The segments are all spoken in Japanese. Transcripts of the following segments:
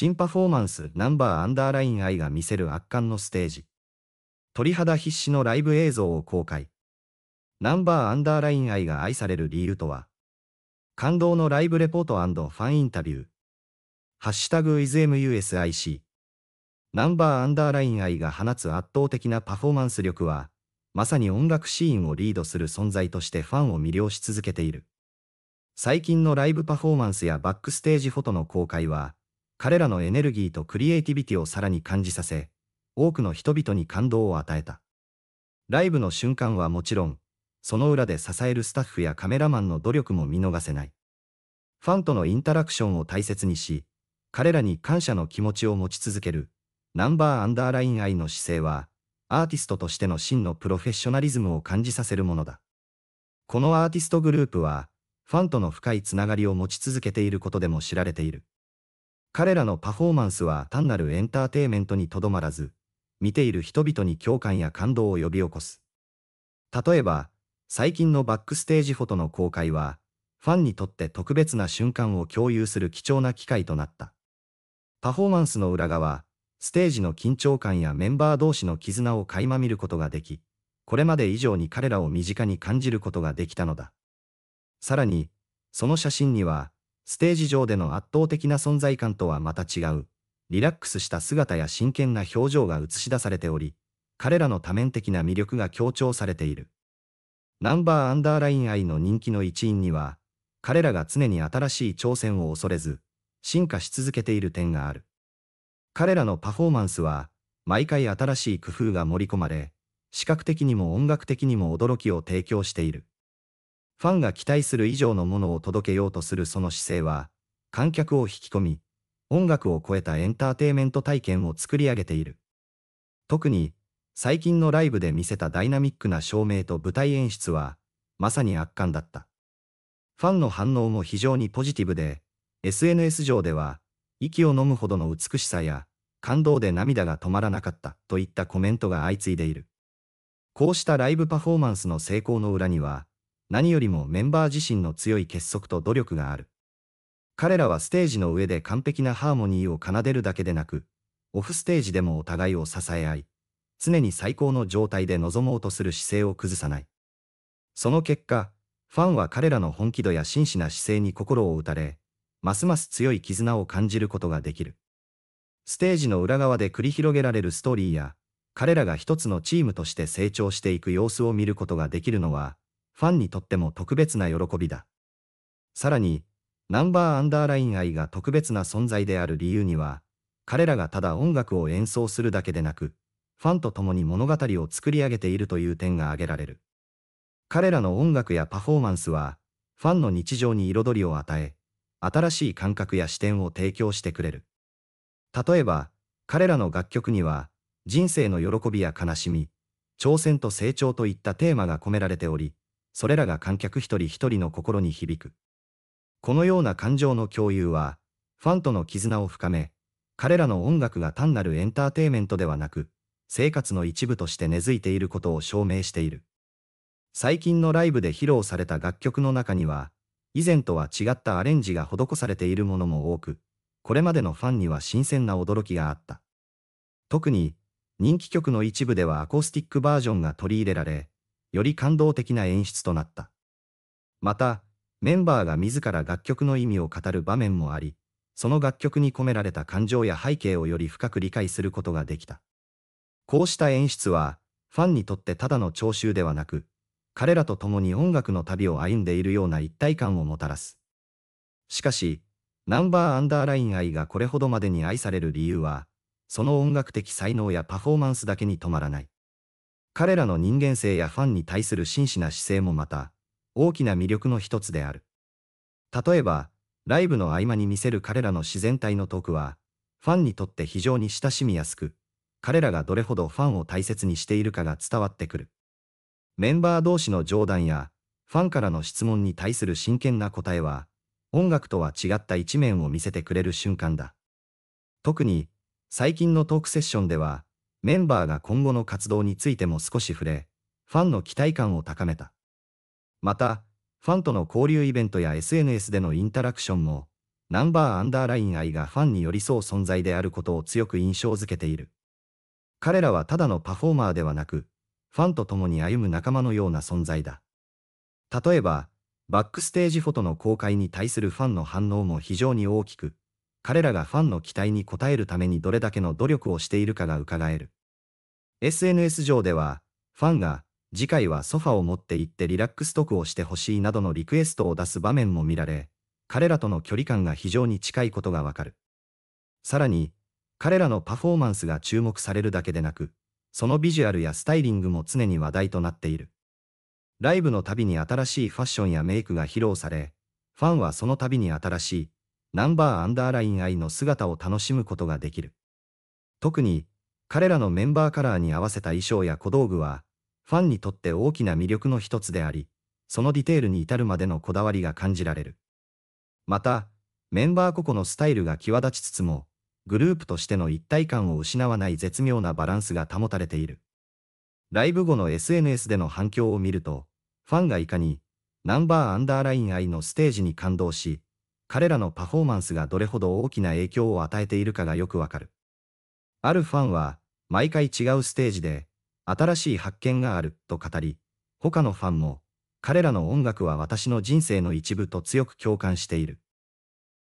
新パフォーマンスナンバーアンダーライン愛が見せる圧巻のステージ。鳥肌必至のライブ映像を公開。ナンバーアンダーライン愛が愛される理由とは、感動のライブレポートファンインタビュー。ハッシュタグ ismusic。ナンバーアンダーライン愛が放つ圧倒的なパフォーマンス力は、まさに音楽シーンをリードする存在としてファンを魅了し続けている。最近のライブパフォーマンスやバックステージフォトの公開は、彼らのエネルギーとクリエイティビティをさらに感じさせ、多くの人々に感動を与えた。ライブの瞬間はもちろん、その裏で支えるスタッフやカメラマンの努力も見逃せない。ファンとのインタラクションを大切にし、彼らに感謝の気持ちを持ち続ける、ナンバーアンダーライン愛の姿勢は、アーティストとしての真のプロフェッショナリズムを感じさせるものだ。このアーティストグループは、ファンとの深いつながりを持ち続けていることでも知られている。彼らのパフォーマンスは単なるエンターテイメントにとどまらず、見ている人々に共感や感動を呼び起こす。例えば、最近のバックステージフォトの公開は、ファンにとって特別な瞬間を共有する貴重な機会となった。パフォーマンスの裏側、ステージの緊張感やメンバー同士の絆を垣間見ることができ、これまで以上に彼らを身近に感じることができたのだ。さらに、その写真には、ステージ上での圧倒的な存在感とはまた違う、リラックスした姿や真剣な表情が映し出されており、彼らの多面的な魅力が強調されている。ナンバーアンダーライン愛の人気の一因には、彼らが常に新しい挑戦を恐れず、進化し続けている点がある。彼らのパフォーマンスは、毎回新しい工夫が盛り込まれ、視覚的にも音楽的にも驚きを提供している。ファンが期待する以上のものを届けようとするその姿勢は、観客を引き込み、音楽を超えたエンターテイメント体験を作り上げている。特に、最近のライブで見せたダイナミックな照明と舞台演出は、まさに圧巻だった。ファンの反応も非常にポジティブで、SNS 上では、息を飲むほどの美しさや、感動で涙が止まらなかったといったコメントが相次いでいる。こうしたライブパフォーマンスの成功の裏には、何よりもメンバー自身の強い結束と努力がある。彼らはステージの上で完璧なハーモニーを奏でるだけでなく、オフステージでもお互いを支え合い、常に最高の状態で臨もうとする姿勢を崩さない。その結果、ファンは彼らの本気度や真摯な姿勢に心を打たれ、ますます強い絆を感じることができる。ステージの裏側で繰り広げられるストーリーや、彼らが一つのチームとして成長していく様子を見ることができるのは、ファンにとっても特別な喜びだ。さらに、ナンバーアンダーライン愛が特別な存在である理由には、彼らがただ音楽を演奏するだけでなく、ファンと共に物語を作り上げているという点が挙げられる。彼らの音楽やパフォーマンスは、ファンの日常に彩りを与え、新しい感覚や視点を提供してくれる。例えば、彼らの楽曲には、人生の喜びや悲しみ、挑戦と成長といったテーマが込められており、それらが観客一人一人の心に響く。このような感情の共有は、ファンとの絆を深め、彼らの音楽が単なるエンターテイメントではなく、生活の一部として根付いていることを証明している。最近のライブで披露された楽曲の中には、以前とは違ったアレンジが施されているものも多く、これまでのファンには新鮮な驚きがあった。特に、人気曲の一部ではアコースティックバージョンが取り入れられ、より感動的な演出となった。また、メンバーが自ら楽曲の意味を語る場面もあり、その楽曲に込められた感情や背景をより深く理解することができた。こうした演出は、ファンにとってただの聴衆ではなく、彼らと共に音楽の旅を歩んでいるような一体感をもたらす。しかし、ナンバーアンダーライン愛がこれほどまでに愛される理由は、その音楽的才能やパフォーマンスだけに止まらない。彼らの人間性やファンに対する真摯な姿勢もまた、大きな魅力の一つである。例えば、ライブの合間に見せる彼らの自然体のトークは、ファンにとって非常に親しみやすく、彼らがどれほどファンを大切にしているかが伝わってくる。メンバー同士の冗談や、ファンからの質問に対する真剣な答えは、音楽とは違った一面を見せてくれる瞬間だ。特に、最近のトークセッションでは、メンバーが今後の活動についても少し触れ、ファンの期待感を高めた。また、ファンとの交流イベントや SNS でのインタラクションも、ナンバーアンダーライン愛がファンに寄り添う存在であることを強く印象づけている。彼らはただのパフォーマーではなく、ファンと共に歩む仲間のような存在だ。例えば、バックステージフォトの公開に対するファンの反応も非常に大きく、彼らがファンの期待に応えるためにどれだけの努力をしているかが伺える。SNS 上では、ファンが、次回はソファを持って行ってリラックストクをしてほしいなどのリクエストを出す場面も見られ、彼らとの距離感が非常に近いことがわかる。さらに、彼らのパフォーマンスが注目されるだけでなく、そのビジュアルやスタイリングも常に話題となっている。ライブの度に新しいファッションやメイクが披露され、ファンはその度に新しい、ナンバーアンダーライン I の姿を楽しむことができる。特に、彼らのメンバーカラーに合わせた衣装や小道具は、ファンにとって大きな魅力の一つであり、そのディテールに至るまでのこだわりが感じられる。また、メンバー個々のスタイルが際立ちつつも、グループとしての一体感を失わない絶妙なバランスが保たれている。ライブ後の SNS での反響を見ると、ファンがいかに、ナンバーアンダーライン I のステージに感動し、彼らのパフォーマンスがどれほど大きな影響を与えているかがよくわかる。あるファンは、毎回違うステージで、新しい発見があると語り、他のファンも、彼らの音楽は私の人生の一部と強く共感している。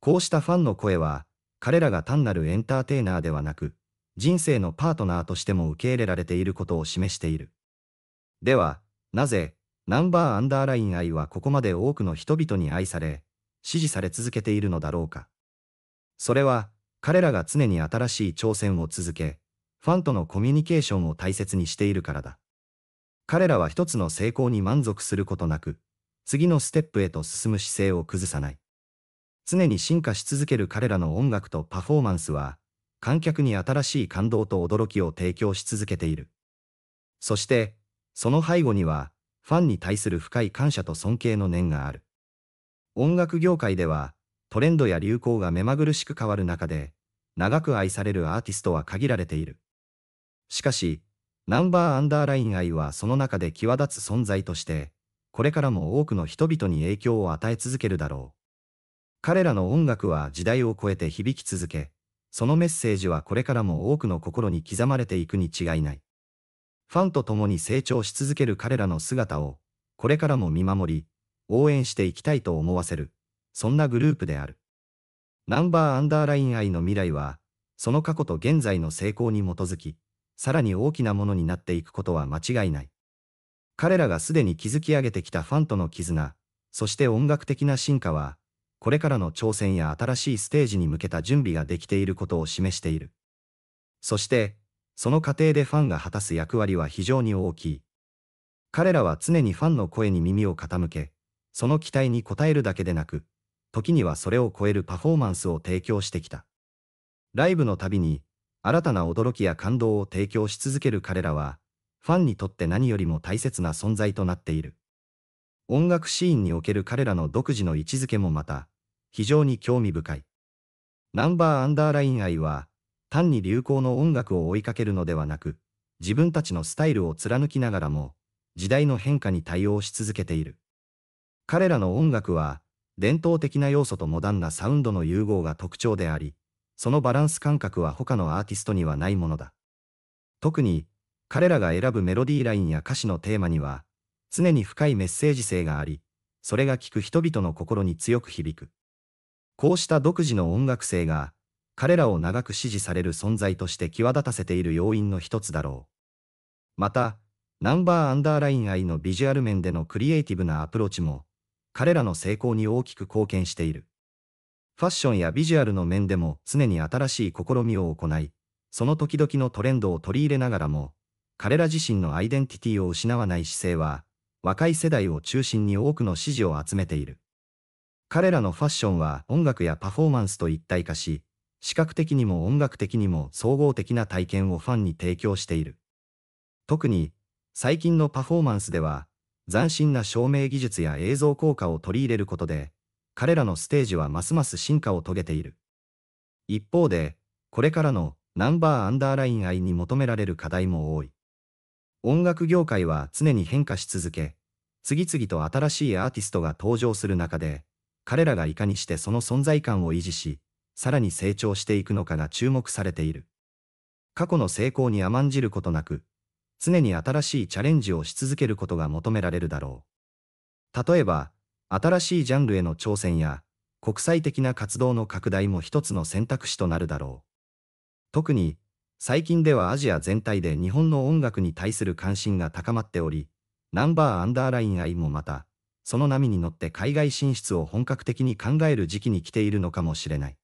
こうしたファンの声は、彼らが単なるエンターテイナーではなく、人生のパートナーとしても受け入れられていることを示している。では、なぜ、ナンバーアンダーライン愛はここまで多くの人々に愛され、支持され続けているのだろうか。それは、彼らが常に新しい挑戦を続け、ファンとのコミュニケーションを大切にしているからだ。彼らは一つの成功に満足することなく、次のステップへと進む姿勢を崩さない。常に進化し続ける彼らの音楽とパフォーマンスは、観客に新しい感動と驚きを提供し続けている。そして、その背後には、ファンに対する深い感謝と尊敬の念がある。音楽業界では、トレンドや流行が目まぐるしく変わる中で、長く愛されるアーティストは限られている。しかし、ナンバーアンダーライン愛はその中で際立つ存在として、これからも多くの人々に影響を与え続けるだろう。彼らの音楽は時代を超えて響き続け、そのメッセージはこれからも多くの心に刻まれていくに違いない。ファンと共に成長し続ける彼らの姿を、これからも見守り、応援していきたいと思わせる、そんなグループである。ナンバーアンダーライン愛の未来は、その過去と現在の成功に基づき、さらに大きなものになっていくことは間違いない。彼らがすでに築き上げてきたファンとの絆、そして音楽的な進化は、これからの挑戦や新しいステージに向けた準備ができていることを示している。そして、その過程でファンが果たす役割は非常に大きい。彼らは常にファンの声に耳を傾け、その期待に応えるだけでなく、時にはそれを超えるパフォーマンスを提供してきた。ライブのたびに、新たな驚きや感動を提供し続ける彼らは、ファンにとって何よりも大切な存在となっている。音楽シーンにおける彼らの独自の位置づけもまた、非常に興味深い。ナンバーアンダーライン愛は、単に流行の音楽を追いかけるのではなく、自分たちのスタイルを貫きながらも、時代の変化に対応し続けている。彼らの音楽は、伝統的な要素とモダンなサウンドの融合が特徴であり、そのバランス感覚は他のアーティストにはないものだ。特に、彼らが選ぶメロディーラインや歌詞のテーマには、常に深いメッセージ性があり、それが聴く人々の心に強く響く。こうした独自の音楽性が、彼らを長く支持される存在として際立たせている要因の一つだろう。また、ナンバーアンダーライン愛のビジュアル面でのクリエイティブなアプローチも、彼らの成功に大きく貢献している。ファッションやビジュアルの面でも常に新しい試みを行い、その時々のトレンドを取り入れながらも、彼ら自身のアイデンティティを失わない姿勢は、若い世代を中心に多くの支持を集めている。彼らのファッションは音楽やパフォーマンスと一体化し、視覚的にも音楽的にも総合的な体験をファンに提供している。特に、最近のパフォーマンスでは、斬新な照明技術や映像効果を取り入れることで、彼らのステージはますます進化を遂げている。一方で、これからのナンバーアンダーライン愛に求められる課題も多い。音楽業界は常に変化し続け、次々と新しいアーティストが登場する中で、彼らがいかにしてその存在感を維持し、さらに成長していくのかが注目されている。過去の成功に甘んじることなく、常に新しいチャレンジをし続けることが求められるだろう。例えば、新しいジャンルへの挑戦や、国際的な活動の拡大も一つの選択肢となるだろう。特に、最近ではアジア全体で日本の音楽に対する関心が高まっており、ナンバーアンダーライン愛もまた、その波に乗って海外進出を本格的に考える時期に来ているのかもしれない。